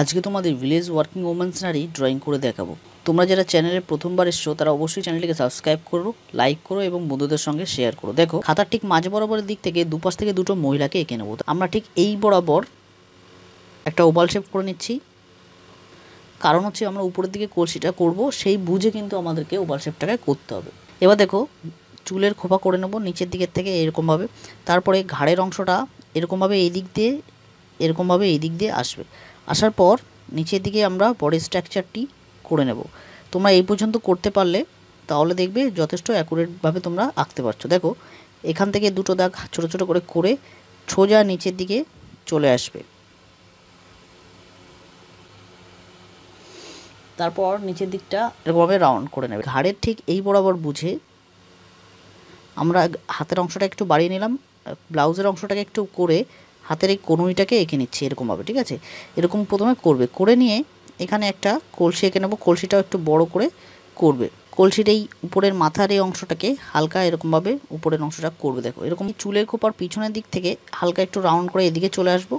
আজকে তোমাদের village working woman's নারী ড্রয়িং করে দেখাবো তোমরা যারা চ্যানেলে প্রথমবার এসছো তারা অবশ্যই চ্যানেলটিকে সাবস্ক্রাইব করো লাইক করো এবং বন্ধুদের সঙ্গে শেয়ার করো দেখো খাতার ঠিক মাঝ বরাবরের দিক থেকে দুপাশ থেকে দুটো মহিলাকে এঁকে নেবো আমরা ঠিক এই বরাবর একটা ওভাল শেপ করে নিচ্ছি কারণ হচ্ছে আমরা উপরের দিকে কলসিটা করব সেই বুঝে কিন্তু আমাদেরকে ওভাল শেপটাকে করতে হবে এবার দেখো চুলের খোপা করে নেবো নিচের দিকের থেকে এরকমভাবে তারপরে ঘাড়ের অংশটা এরকমভাবে এই দিক দিয়ে এরকমভাবে এই দিক দিয়ে আসবে আসার পর নিচের দিকে আমরা বডি স্ট্রাকচারটি করে নেব তোমরা এই পর্যন্ত করতে পারলে তাহলে দেখবে যথেষ্ট অ্যাকুরেটভাবে তোমরা আঁকতে পারছো দেখো এখান থেকে দুটো দাগ ছোট ছোট করে করে সোজা নিচের দিকে চলে আসবে তারপর নিচের দিকটা এরকমভাবে রাউন্ড করে নেবে ঘাড়ের ঠিক এই বরাবর বুঝে আমরা হাতের অংশটা একটু বাড়িয়ে নিলাম ব্লাউজের অংশটাকে একটু করে হাতের এই কনুইটাকে এঁকে নিচ্ছি এরকমভাবে ঠিক আছে এরকম প্রথমে করবে করে নিয়ে এখানে একটা কলসি এঁকে নেবো কলসিটাও একটু বড় করে করবে কলসির এই উপরের মাথার এই অংশটাকে হালকা এরকমভাবে উপরের অংশটা করবে দেখো এরকম চুলের খোপার পিছনের দিক থেকে হালকা একটু রাউন্ড করে এদিকে চলে আসবো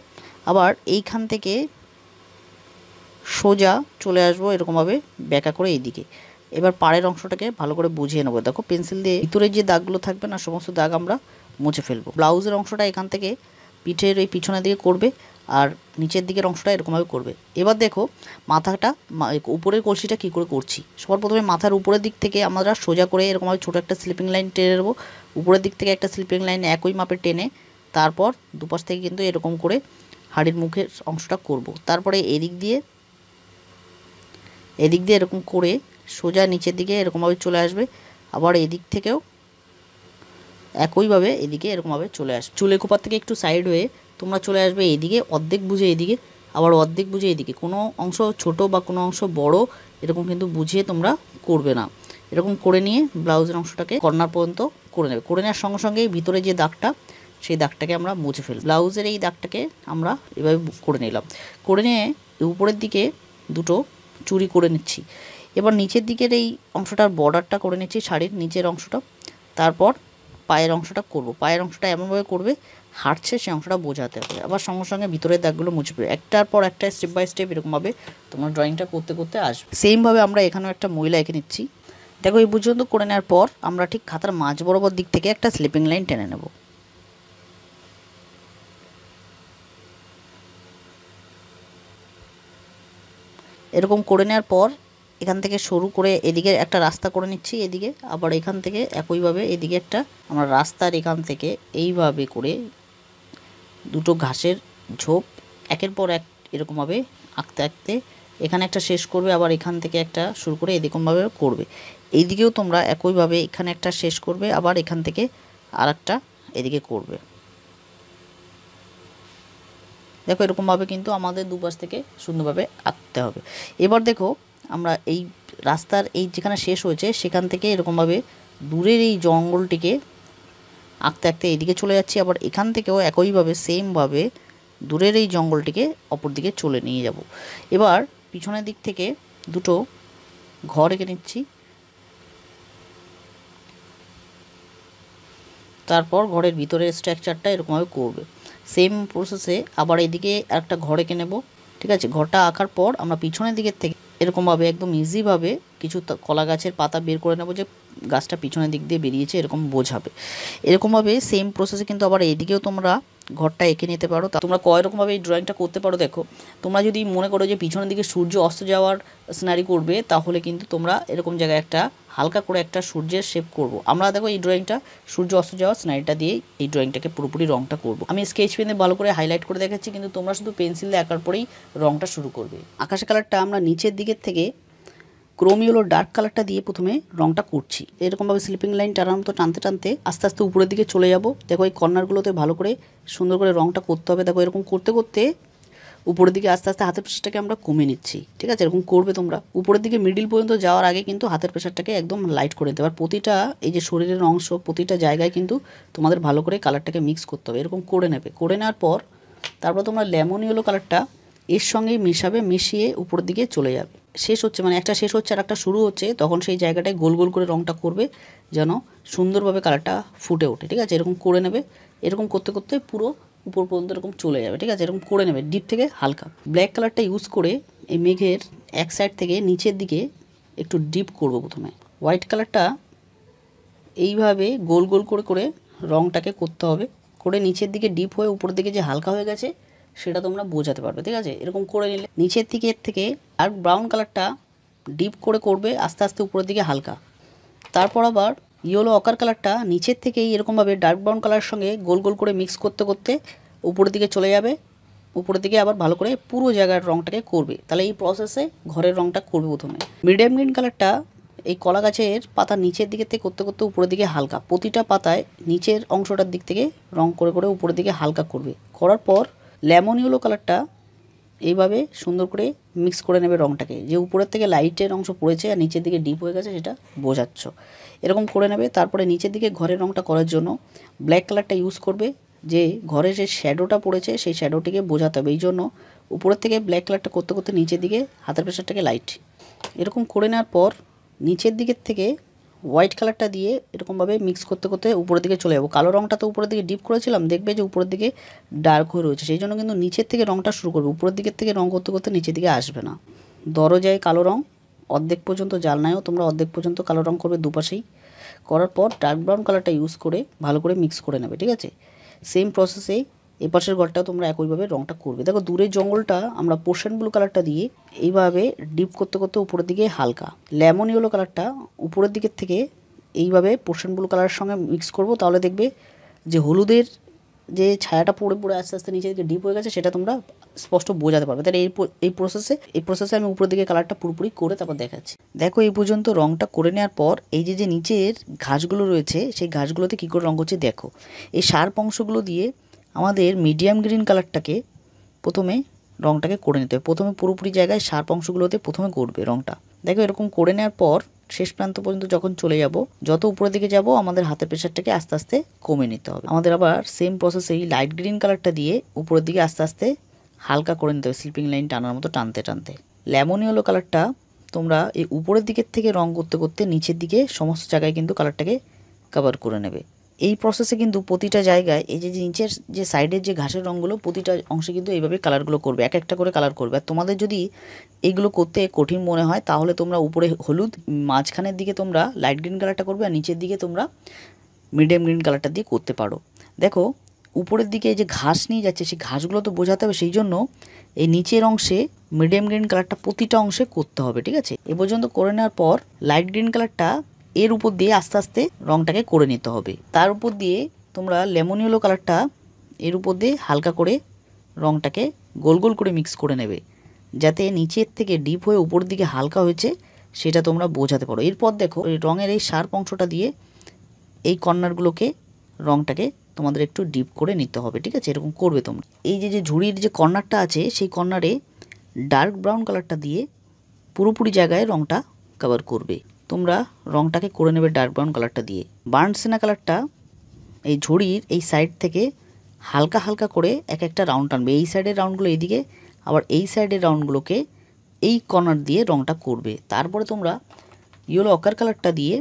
আবার এইখান থেকে সোজা চলে আসবো এরকমভাবে ব্যাকা করে এইদিকে এবার পাড়ের অংশটাকে ভালো করে বুঝিয়ে নেবো দেখো পেন্সিল দিয়ে ভিতরে যে দাগগুলো থাকবে না সমস্ত দাগ আমরা মুছে ফেলবো ব্লাউজের অংশটা এখান থেকে পিঠের এই পিছনের দিকে করবে আর নিচের দিকের অংশটা এরকমভাবে করবে এবার দেখো মাথাটা উপরের কলসিটা কি করে করছি সবার প্রথমে মাথার উপরের দিক থেকে আমরা সোজা করে এরকমভাবে ছোটো একটা স্লিপিং লাইন টেনে নেবো উপরের দিক থেকে একটা স্লিপিং লাইন একই মাপে টেনে তারপর দুপাশ থেকে কিন্তু এরকম করে হাড়ির মুখের অংশটা করব। তারপরে এদিক দিয়ে এদিক দিয়ে এরকম করে সোজা নিচের দিকে এরকমভাবে চলে আসবে আবার এদিক থেকেও একইভাবে এদিকে এরকমভাবে চলে আসবে চুলে কোপার থেকে একটু সাইড হয়ে তোমরা চলে আসবে এদিকে অর্ধেক বুঝে এদিকে আবার অর্ধেক বুঝে এদিকে কোনো অংশ ছোট বা কোনো অংশ বড় এরকম কিন্তু বুঝিয়ে তোমরা করবে না এরকম করে নিয়ে ব্লাউজের অংশটাকে কর্নার পর্যন্ত করে নেবে করে নেওয়ার সঙ্গে সঙ্গে ভিতরে যে দাগটা সেই দাগটাকে আমরা মুছে ফেল ব্লাউজের এই দাগটাকে আমরা এভাবে করে নিলাম করে নিয়ে উপরের দিকে দুটো চুরি করে নিচ্ছি এবার নিচের দিকের এই অংশটার বর্ডারটা করে নিচ্ছি শাড়ির নিচের অংশটা তারপর পায়ের অংশটা করব পায়ের অংশটা এমনভাবে করবে হাঁটছে সেই অংশটা বোঝাতে হবে আবার সঙ্গে সঙ্গে ভিতরের দাগগুলো মুছবে একটার পর একটা স্টেপ বাই স্টেপ এরকমভাবে তোমার ড্রয়িংটা করতে করতে আসবে সেমভাবে আমরা এখানেও একটা মহিলা এঁকে নিচ্ছি দেখো এই পর্যন্ত করে নেওয়ার পর আমরা ঠিক খাতার মাঝ বরাবর দিক থেকে একটা স্লিপিং লাইন টেনে নেব এরকম করে নেওয়ার পর এখান থেকে সরু করে এদিকে একটা রাস্তা করে নিচ্ছি এদিকে আবার এখান থেকে একইভাবে এদিকে একটা আমরা রাস্তার এখান থেকে এইভাবে করে দুটো ঘাসের ঝোপ একের পর এক এরকমভাবে আঁকতে আঁকতে এখানে একটা শেষ করবে আবার এখান থেকে একটা শুরু করে এরকমভাবে করবে এইদিকেও তোমরা একইভাবে এখানে একটা শেষ করবে আবার এখান থেকে আর একটা এদিকে করবে দেখো এরকমভাবে কিন্তু আমাদের দুপাশ থেকে সুন্দরভাবে আঁকতে হবে এবার দেখো আমরা এই রাস্তার এই যেখানে শেষ হয়েছে সেখান থেকে এরকমভাবে দূরের এই জঙ্গলটিকে আঁকতে আঁকতে এদিকে চলে যাচ্ছি আবার এখান থেকেও একইভাবে সেমভাবে দূরের এই জঙ্গলটিকে অপর দিকে চলে নিয়ে যাব এবার পিছনের দিক থেকে দুটো ঘর এঁকে নিচ্ছি তারপর ঘরের ভিতরের স্ট্রাকচারটা এরকমভাবে করবে সেম প্রসেসে আবার এদিকে একটা ঘর এঁকে নেব ঠিক আছে ঘরটা আঁকার পর আমরা পিছনের দিকের থেকে এরকমভাবে একদম ইজিভাবে কিছু কলা গাছের পাতা বের করে নেবো যে গাছটা পিছনের দিক দিয়ে বেরিয়েছে এরকম বোঝাবে এরকমভাবে সেম প্রসেসে কিন্তু আবার এদিকেও তোমরা ঘরটা এঁকে নিতে পারো তা তোমরা কয় রকমভাবে এই ড্রয়িংটা করতে পারো দেখো তোমরা যদি মনে করো যে পিছনের দিকে সূর্য অস্ত যাওয়ার স্নারি করবে তাহলে কিন্তু তোমরা এরকম জায়গায় একটা হালকা করে একটা সূর্যের শেপ করব আমরা দেখো এই ড্রয়িংটা সূর্য অস্ত যাওয়ার স্নারিটা দিয়ে এই ড্রয়িংটাকে পুরোপুরি রংটা করব আমি স্কেচ পেনে ভালো করে হাইলাইট করে দেখাচ্ছি কিন্তু তোমরা শুধু পেন্সিল দিয়ে আঁকার পরেই রংটা শুরু করবে আকাশের কালারটা আমরা নিচের দিকের থেকে ক্রোমি হলো ডার্ক কালারটা দিয়ে প্রথমে রংটা করছি এরকমভাবে স্লিপিং লাইন টানাম তো টানতে টানতে আস্তে আস্তে উপরের দিকে চলে যাব দেখো এই কর্নারগুলোতে ভালো করে সুন্দর করে রংটা করতে হবে দেখো এরকম করতে করতে উপরের দিকে আস্তে আস্তে হাতের প্রেশারটাকে আমরা কমে নিচ্ছি ঠিক আছে এরকম করবে তোমরা উপরের দিকে মিডিল পর্যন্ত যাওয়ার আগে কিন্তু হাতের প্রেশারটাকে একদম লাইট করে হবে আর প্রতিটা এই যে শরীরের অংশ প্রতিটা জায়গায় কিন্তু তোমাদের ভালো করে কালারটাকে মিক্স করতে হবে এরকম করে নেবে করে নেওয়ার পর তারপর তোমরা লেমন ইয়েলো কালারটা এর সঙ্গে মিশাবে মিশিয়ে উপরের দিকে চলে যাবে শেষ হচ্ছে মানে একটা শেষ হচ্ছে আর একটা শুরু হচ্ছে তখন সেই জায়গাটায় গোল গোল করে রঙটা করবে যেন সুন্দরভাবে কালারটা ফুটে ওঠে ঠিক আছে এরকম করে নেবে এরকম করতে করতে পুরো উপর পর্যন্ত এরকম চলে যাবে ঠিক আছে এরকম করে নেবে ডিপ থেকে হালকা ব্ল্যাক কালারটা ইউজ করে এই মেঘের এক সাইড থেকে নিচের দিকে একটু ডিপ করব প্রথমে হোয়াইট কালারটা এইভাবে গোল গোল করে করে রঙটাকে করতে হবে করে নিচের দিকে ডিপ হয়ে উপর দিকে যে হালকা হয়ে গেছে সেটা তোমরা বোঝাতে পারবে ঠিক আছে এরকম করে নিলে নিচের দিকে থেকে আর ব্রাউন কালারটা ডিপ করে করবে আস্তে আস্তে উপরের দিকে হালকা তারপর আবার ইয়েলো অকার কালারটা নিচের থেকেই এরকমভাবে ডার্ক ব্রাউন কালারের সঙ্গে গোল গোল করে মিক্স করতে করতে উপরের দিকে চলে যাবে উপরের দিকে আবার ভালো করে পুরো জায়গার রঙটাকে করবে তাহলে এই প্রসেসে ঘরের রঙটা করবে প্রথমে মিডিয়াম গ্রিন কালারটা এই কলা গাছের পাতা নিচের দিকে থেকে করতে করতে উপরের দিকে হালকা প্রতিটা পাতায় নিচের অংশটার দিক থেকে রং করে করে উপরের দিকে হালকা করবে করার পর লেমন ইউলো কালারটা এইভাবে সুন্দর করে মিক্স করে নেবে রঙটাকে যে উপরের থেকে লাইটের অংশ পড়েছে আর নিচের দিকে ডিপ হয়ে গেছে সেটা বোঝাচ্ছ এরকম করে নেবে তারপরে নিচের দিকে ঘরের রঙটা করার জন্য ব্ল্যাক কালারটা ইউজ করবে যে ঘরে যে শ্যাডোটা পড়েছে সেই শ্যাডোটিকে বোঝাতে হবে এই জন্য উপরের থেকে ব্ল্যাক কালারটা করতে করতে নিচের দিকে হাতের প্রেশারটাকে লাইট এরকম করে নেওয়ার পর নিচের দিকের থেকে হোয়াইট কালারটা দিয়ে এরকমভাবে মিক্স করতে করতে উপরের দিকে চলে যাবো কালো রঙটা তো উপরের দিকে ডিপ করেছিলাম দেখবে যে উপরের দিকে ডার্ক হয়ে রয়েছে সেই জন্য কিন্তু নিচের থেকে রঙটা শুরু করবে উপরের দিকের থেকে রঙ করতে করতে নিচের দিকে আসবে না দরজায় কালো রঙ অর্ধেক পর্যন্ত জাল নাইও তোমরা অর্ধেক পর্যন্ত কালো রঙ করবে দুপাশেই করার পর ডার্ক ব্রাউন কালারটা ইউজ করে ভালো করে মিক্স করে নেবে ঠিক আছে সেম প্রসেসেই এপাশের ঘরটা তোমরা একইভাবে রংটা করবে দেখো দূরের জঙ্গলটা আমরা পোর্শন ব্লু কালারটা দিয়ে এইভাবে ডিপ করতে করতে উপরের দিকে হালকা লেমন ইয়েলো কালারটা উপরের দিকের থেকে এইভাবে পোর্শন ব্লু কালারের সঙ্গে মিক্স করব তাহলে দেখবে যে হলুদের যে ছায়াটা পড়ে পড়ে আস্তে আস্তে নিচের দিকে ডিপ হয়ে গেছে সেটা তোমরা স্পষ্ট বোঝাতে পারবে তাহলে এই এই প্রসেসে এই প্রসেসে আমি উপরের দিকে কালারটা পুরোপুরি করে তারপর দেখাচ্ছি দেখো এই পর্যন্ত রংটা করে নেওয়ার পর এই যে যে নিচের ঘাসগুলো রয়েছে সেই ঘাসগুলোতে কী করে রং করছে দেখো এই সার্প অংশগুলো দিয়ে আমাদের মিডিয়াম গ্রিন কালারটাকে প্রথমে রঙটাকে করে নিতে হবে প্রথমে পুরোপুরি জায়গায় শার্প অংশগুলোতে প্রথমে করবে রঙটা দেখো এরকম করে নেওয়ার পর শেষ প্রান্ত পর্যন্ত যখন চলে যাব যত উপরের দিকে যাব আমাদের হাতের প্রেশারটাকে আস্তে আস্তে কমে নিতে হবে আমাদের আবার সেম প্রসেসেই লাইট গ্রিন কালারটা দিয়ে উপরের দিকে আস্তে আস্তে হালকা করে নিতে হবে স্লিপিং লাইন টানার মতো টানতে টানতে লেমনিওলো কালারটা তোমরা এই উপরের দিকের থেকে রং করতে করতে নিচের দিকে সমস্ত জায়গায় কিন্তু কালারটাকে কভার করে নেবে এই প্রসেসে কিন্তু প্রতিটা জায়গায় এই যে নিচের যে সাইডের যে ঘাসের রঙগুলো প্রতিটা অংশে কিন্তু এইভাবে কালারগুলো করবে এক একটা করে কালার করবে আর তোমাদের যদি এইগুলো করতে কঠিন মনে হয় তাহলে তোমরা উপরে হলুদ মাঝখানের দিকে তোমরা লাইট গ্রিন কালারটা করবে আর নিচের দিকে তোমরা মিডিয়াম গ্রিন কালারটা দিয়ে করতে পারো দেখো উপরের দিকে যে ঘাস নিয়ে যাচ্ছে সেই ঘাসগুলো তো বোঝাতে হবে সেই জন্য এই নিচের অংশে মিডিয়াম গ্রিন কালারটা প্রতিটা অংশে করতে হবে ঠিক আছে এ পর্যন্ত করে নেওয়ার পর লাইট গ্রিন কালারটা এর উপর দিয়ে আস্তে আস্তে রঙটাকে করে নিতে হবে তার উপর দিয়ে তোমরা লেমন ইয়েলো কালারটা এর উপর দিয়ে হালকা করে রঙটাকে গোল গোল করে মিক্স করে নেবে যাতে নিচের থেকে ডিপ হয়ে উপর দিকে হালকা হয়েছে সেটা তোমরা বোঝাতে পারো এরপর দেখো রঙের এই সার অংশটা দিয়ে এই কর্নারগুলোকে রঙটাকে তোমাদের একটু ডিপ করে নিতে হবে ঠিক আছে এরকম করবে তোমরা এই যে যে ঝুড়ির যে কর্নারটা আছে সেই কর্নারে ডার্ক ব্রাউন কালারটা দিয়ে পুরোপুরি জায়গায় রঙটা কভার করবে তোমরা রঙটাকে করে নেবে ডার্ক ব্রাউন কালারটা দিয়ে বার্ন সেনা কালারটা এই ঝুড়ির এই সাইড থেকে হালকা হালকা করে এক একটা রাউন্ড টানবে এই সাইডের রাউন্ডগুলো এইদিকে আবার এই সাইডের রাউন্ডগুলোকে এই কর্নার দিয়ে রঙটা করবে তারপরে তোমরা ইয়েলো অকার কালারটা দিয়ে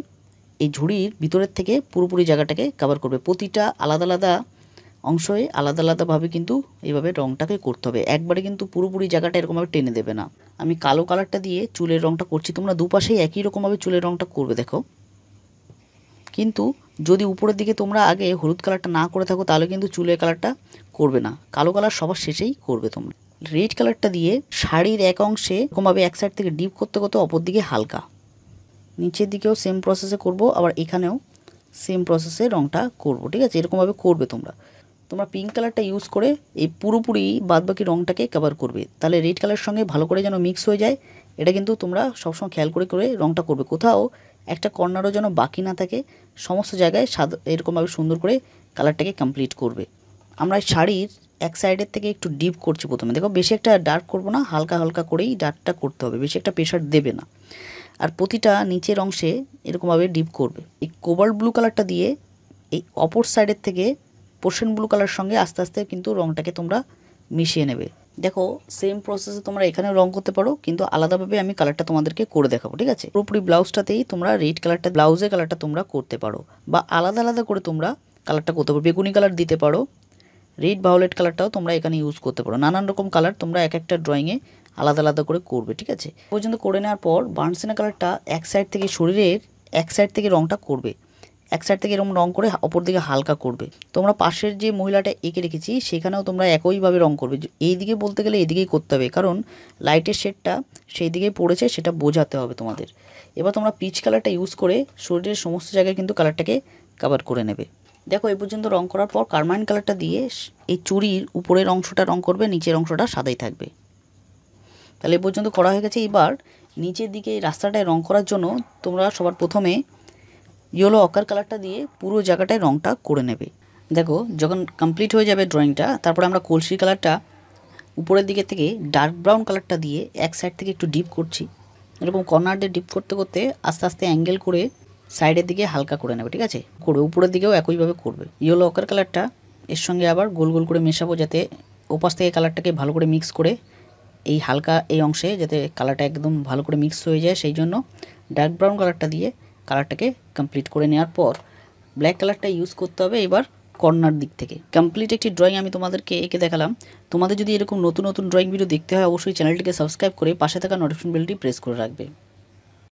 এই ঝুড়ির ভিতরের থেকে পুরোপুরি জায়গাটাকে কভার করবে প্রতিটা আলাদা আলাদা অংশে আলাদা আলাদাভাবে কিন্তু এইভাবে রঙটাকে করতে হবে একবারে কিন্তু পুরোপুরি জায়গাটা এরকমভাবে টেনে দেবে না আমি কালো কালারটা দিয়ে চুলের রঙটা করছি তোমরা দুপাশেই একই রকমভাবে চুলের রঙটা করবে দেখো কিন্তু যদি উপরের দিকে তোমরা আগে হলুদ কালারটা না করে থাকো তাহলে কিন্তু চুলের কালারটা করবে না কালো কালার সবার শেষেই করবে তোমরা রেড কালারটা দিয়ে শাড়ির এক অংশে এরকমভাবে এক সাইড থেকে ডিপ করতে করতে অপর দিকে হালকা নিচের দিকেও সেম প্রসেসে করব আবার এখানেও সেম প্রসেসে রঙটা করব ঠিক আছে এরকমভাবে করবে তোমরা তোমরা পিঙ্ক কালারটা ইউজ করে এই পুরোপুরি বাদবাকি রঙটাকে কভার করবে তাহলে রেড কালারের সঙ্গে ভালো করে যেন মিক্স হয়ে যায় এটা কিন্তু তোমরা সবসময় খেয়াল করে করে রঙটা করবে কোথাও একটা কর্নারও যেন বাকি না থাকে সমস্ত জায়গায় সাদা এরকমভাবে সুন্দর করে কালারটাকে কমপ্লিট করবে আমরা শাড়ির এক সাইডের থেকে একটু ডিপ করছি প্রথমে দেখো বেশি একটা ডার্ক করব না হালকা হালকা করেই ডার্কটা করতে হবে বেশি একটা প্রেশার দেবে না আর প্রতিটা নিচের অংশে এরকমভাবে ডিপ করবে এই কোবাল্ট ব্লু কালারটা দিয়ে এই অপর সাইডের থেকে পোর্শন ব্লু কালার সঙ্গে আস্তে আস্তে কিন্তু রংটাকে তোমরা মিশিয়ে নেবে দেখো সেম প্রসেসে তোমরা এখানে রং করতে পারো কিন্তু আলাদাভাবে আমি কালারটা তোমাদেরকে করে দেখাবো ঠিক আছে পুরোপুরি ব্লাউজটাতেই তোমরা রেড কালারটা ব্লাউজের কালারটা তোমরা করতে পারো বা আলাদা আলাদা করে তোমরা কালারটা করতে পারো বেগুনি কালার দিতে পারো রেড ভায়োলেট কালারটাও তোমরা এখানে ইউজ করতে পারো নানান রকম কালার তোমরা এক একটা ড্রয়িংয়ে আলাদা আলাদা করে করবে ঠিক আছে পর্যন্ত করে নেওয়ার পর বার্নসেনা কালারটা এক সাইড থেকে শরীরের এক সাইড থেকে রংটা করবে এক সাইড থেকে এরকম রং করে অপর দিকে হালকা করবে তোমরা পাশের যে মহিলাটা এঁকে রেখেছি সেখানেও তোমরা একইভাবে রং করবে এই দিকে বলতে গেলে এদিকেই করতে হবে কারণ লাইটের শেডটা সেই দিকেই পড়েছে সেটা বোঝাতে হবে তোমাদের এবার তোমরা পিচ কালারটা ইউজ করে শরীরের সমস্ত জায়গায় কিন্তু কালারটাকে কাভার করে নেবে দেখো এই পর্যন্ত রং করার পর কারমাইন কালারটা দিয়ে এই চুরির উপরের অংশটা রং করবে নিচের অংশটা সাদাই থাকবে তাহলে এ পর্যন্ত করা হয়ে গেছে এবার নিচের দিকে এই রাস্তাটায় রং করার জন্য তোমরা সবার প্রথমে ইয়েলো অকার কালারটা দিয়ে পুরো জায়গাটায় রঙটা করে নেবে দেখো যখন কমপ্লিট হয়ে যাবে ড্রয়িংটা তারপরে আমরা কলসি কালারটা উপরের দিকে থেকে ডার্ক ব্রাউন কালারটা দিয়ে এক সাইড থেকে একটু ডিপ করছি এরকম কর্নার দিয়ে ডিপ করতে করতে আস্তে আস্তে অ্যাঙ্গেল করে সাইডের দিকে হালকা করে নেবে ঠিক আছে করে উপরের দিকেও একইভাবে করবে ইয়েলো অকার কালারটা এর সঙ্গে আবার গোল গোল করে মেশাবো যাতে ওপাশ থেকে কালারটাকে ভালো করে মিক্স করে এই হালকা এই অংশে যাতে কালারটা একদম ভালো করে মিক্স হয়ে যায় সেই জন্য ডার্ক ব্রাউন কালারটা দিয়ে কালারটাকে কমপ্লিট করে নেওয়ার পর ব্ল্যাক কালারটা ইউজ করতে হবে এবার কর্নার দিক থেকে কমপ্লিট একটি ড্রয়িং আমি তোমাদেরকে এঁকে দেখালাম তোমাদের যদি এরকম নতুন নতুন ড্রয়িং ভিডিও দেখতে হয় অবশ্যই চ্যানেলটিকে সাবস্ক্রাইব করে পাশে থাকা নোটিফিকেশন বেলটি প্রেস করে রাখবে